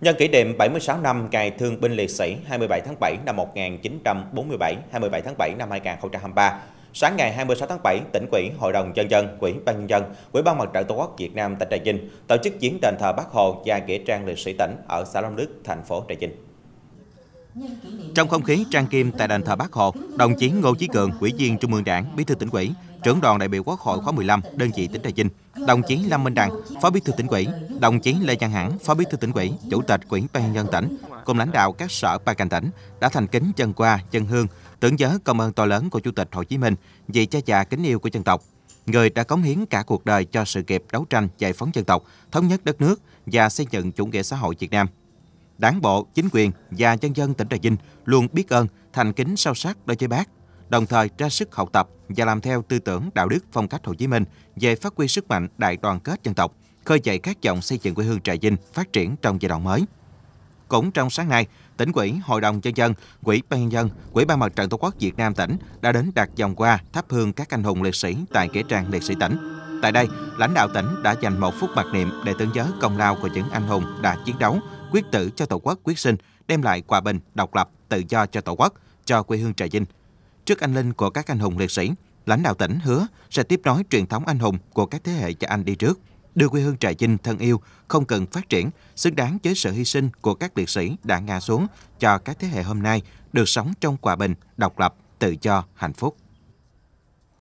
Nhân kỷ niệm 76 năm Ngày Thương binh Liệt sĩ 27 tháng 7 năm 1947, 27 tháng 7 năm 2023, sáng ngày 26 tháng 7, tỉnh ủy, Hội đồng Nhân dân, ủy ban Nhân dân, Quỹ ban Mặt trận Tổ quốc Việt Nam tại Trà Vinh tổ chức diễn đền thờ Bác Hồ và nghĩa trang liệt sĩ tỉnh ở xã Long Đức, thành phố Trà Vinh. Trong không khí trang kim tại đền thờ Bác Hồ, đồng chí Ngô Chí Cường, Ủy viên Trung ương Đảng, Bí thư tỉnh ủy, trưởng đoàn đại biểu Quốc hội khóa 15, đơn vị tỉnh Trà Vinh, đồng chí Lâm Minh Đăng Phó Bí thư tỉnh ủy, đồng chí Lê Văn Hẳn, Phó Bí thư tỉnh ủy, Chủ tịch Ủy ban nhân tỉnh cùng lãnh đạo các sở ban ngành tỉnh đã thành kính chân qua chân hương tưởng nhớ công ơn to lớn của Chủ tịch Hồ Chí Minh vì cha già kính yêu của dân tộc người đã cống hiến cả cuộc đời cho sự nghiệp đấu tranh giải phóng dân tộc, thống nhất đất nước và xây dựng chủ nghĩa xã hội Việt Nam. Đảng bộ, chính quyền và nhân dân tỉnh Trà Vinh luôn biết ơn, thành kính sâu sắc đối với bác, đồng thời ra sức học tập và làm theo tư tưởng đạo đức phong cách Hồ Chí Minh về phát huy sức mạnh đại đoàn kết dân tộc, khơi dậy các dòng xây dựng quê hương Trà Vinh phát triển trong giai đoạn mới. Cũng trong sáng nay, tỉnh ủy, hội đồng nhân dân, quỹ ban nhân dân, quỹ ban mặt trận tổ quốc Việt Nam tỉnh đã đến đặt vòng hoa thắp hương các anh hùng liệt sĩ tại nghĩa trang liệt sĩ tỉnh. Tại đây, lãnh đạo tỉnh đã dành một phút mặc niệm để tưởng nhớ công lao của những anh hùng đã chiến đấu quyết tử cho Tổ quốc quyết sinh, đem lại hòa bình, độc lập, tự do cho Tổ quốc, cho quê hương Trà Vinh. Trước anh linh của các anh hùng liệt sĩ, lãnh đạo tỉnh hứa sẽ tiếp nối truyền thống anh hùng của các thế hệ cha anh đi trước, đưa quê hương Trà Vinh thân yêu không cần phát triển, xứng đáng với sự hy sinh của các liệt sĩ đã ngã xuống cho các thế hệ hôm nay được sống trong hòa bình, độc lập, tự do, hạnh phúc.